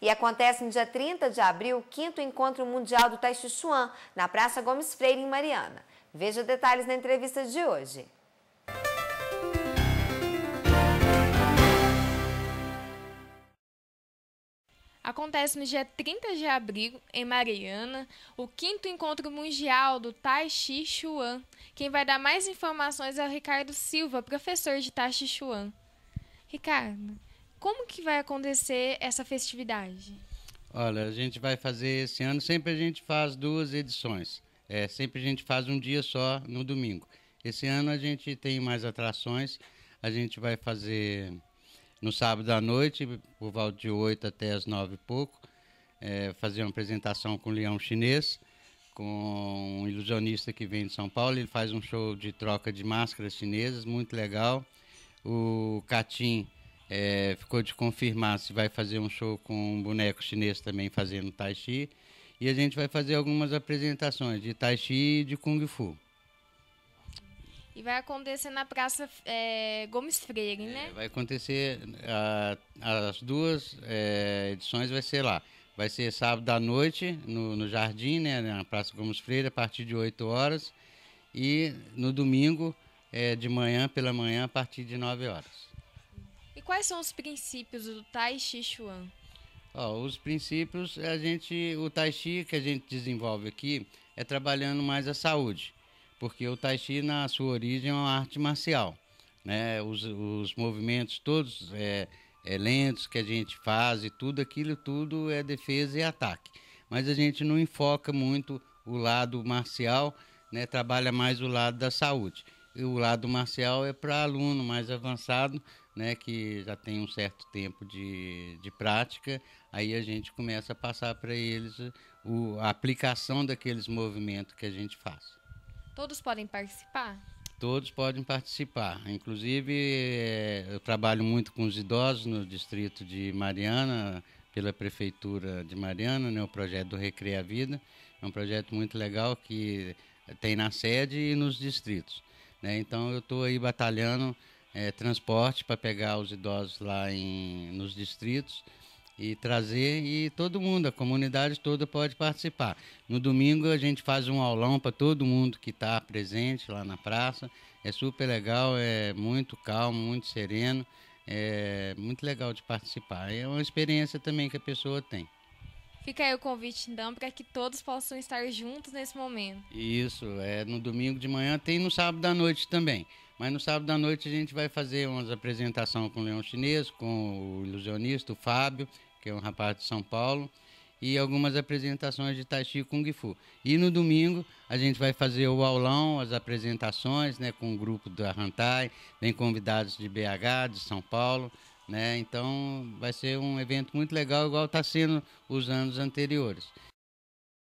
E acontece no dia 30 de abril o 5 Encontro Mundial do Tai Chi Chuan, na Praça Gomes Freire, em Mariana. Veja detalhes na entrevista de hoje. Acontece no dia 30 de abril, em Mariana, o quinto encontro mundial do Tai Chi Chuan. Quem vai dar mais informações é o Ricardo Silva, professor de Tai Chi Chuan. Ricardo. Como que vai acontecer essa festividade? Olha, a gente vai fazer esse ano, sempre a gente faz duas edições. É, sempre a gente faz um dia só no domingo. Esse ano a gente tem mais atrações. A gente vai fazer no sábado à noite, por volta de 8 até as 9 e pouco, é, fazer uma apresentação com o Leão Chinês, com um ilusionista que vem de São Paulo. Ele faz um show de troca de máscaras chinesas, muito legal. O Catim é, ficou de confirmar se vai fazer um show com um boneco chinês também fazendo tai chi. E a gente vai fazer algumas apresentações de tai chi e de kung fu. E vai acontecer na Praça é, Gomes Freire, é, né? vai acontecer a, as duas é, edições, vai ser lá. Vai ser sábado à noite no, no Jardim, né, na Praça Gomes Freire, a partir de 8 horas. E no domingo, é, de manhã, pela manhã, a partir de 9 horas quais são os princípios do Tai Chi Chuan? Oh, os princípios, a gente, o Tai Chi que a gente desenvolve aqui é trabalhando mais a saúde, porque o Tai Chi na sua origem é uma arte marcial, né? Os, os movimentos todos é, é, lentos que a gente faz e tudo aquilo tudo é defesa e ataque, mas a gente não enfoca muito o lado marcial, né? Trabalha mais o lado da saúde. E o lado marcial é para aluno mais avançado, né, que já tem um certo tempo de, de prática, aí a gente começa a passar para eles o, a aplicação daqueles movimentos que a gente faz. Todos podem participar? Todos podem participar. Inclusive, eh, eu trabalho muito com os idosos no distrito de Mariana, pela Prefeitura de Mariana, né, o projeto do Recreia Vida. É um projeto muito legal que tem na sede e nos distritos. Né? Então, eu estou aí batalhando é, transporte para pegar os idosos lá em, nos distritos e trazer e todo mundo, a comunidade toda pode participar. No domingo a gente faz um aulão para todo mundo que está presente lá na praça. É super legal, é muito calmo, muito sereno, é muito legal de participar. É uma experiência também que a pessoa tem. Fica aí o convite, então, para que todos possam estar juntos nesse momento. Isso, é no domingo de manhã, tem no sábado à noite também. Mas no sábado à noite a gente vai fazer umas apresentações com o Leão Chinês, com o ilusionista, o Fábio, que é um rapaz de São Paulo, e algumas apresentações de Tai Chi Kung Fu. E no domingo a gente vai fazer o aulão, as apresentações, né, com o grupo da Hantai, vem convidados de BH, de São Paulo, né? Então vai ser um evento muito legal, igual está sendo os anos anteriores.